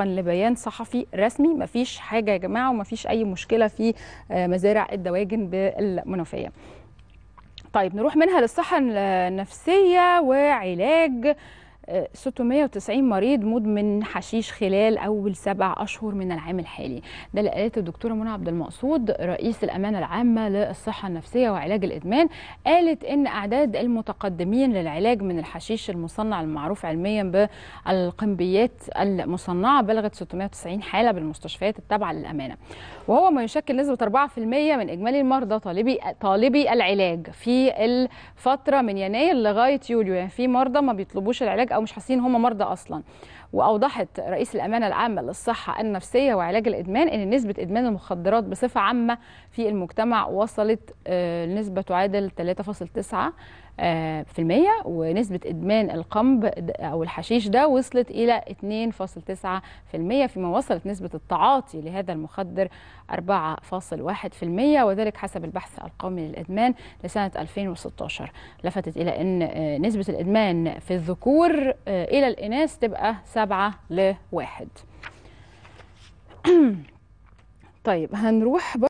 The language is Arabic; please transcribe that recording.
وفقا لبيان صحفي رسمي مفيش حاجه يا جماعه ومفيش اي مشكله في آه، مزارع الدواجن بالمنوفيه طيب نروح منها للصحة النفسية وعلاج 690 مريض مدمن حشيش خلال اول سبع اشهر من العام الحالي ده اللي قالته الدكتوره منى عبد المقصود رئيس الامانه العامه للصحه النفسيه وعلاج الادمان قالت ان اعداد المتقدمين للعلاج من الحشيش المصنع المعروف علميا بالقنبيات المصنعه بلغت 690 حاله بالمستشفيات التابعه للامانه وهو ما يشكل نسبه 4% من اجمالي المرضى طالبي طالبي العلاج في الفتره من يناير لغايه يوليو يعني في مرضى ما بيطلبوش العلاج او مش حاسين هم مرضى اصلا واوضحت رئيس الامانه العامه للصحه النفسيه وعلاج الادمان ان نسبه ادمان المخدرات بصفه عامه في المجتمع وصلت آه، لنسبه تعادل 3.9 آه، في المية ونسبة إدمان القنب أو الحشيش ده وصلت إلى 2.9 في المية فيما وصلت نسبة التعاطي لهذا المخدر 4.1 في المية وذلك حسب البحث القومي للإدمان لسنة 2016 لفتت إلى أن آه، نسبة الإدمان في الذكور آه، إلى الإناث تبقى سبعة لواحد طيب هنروح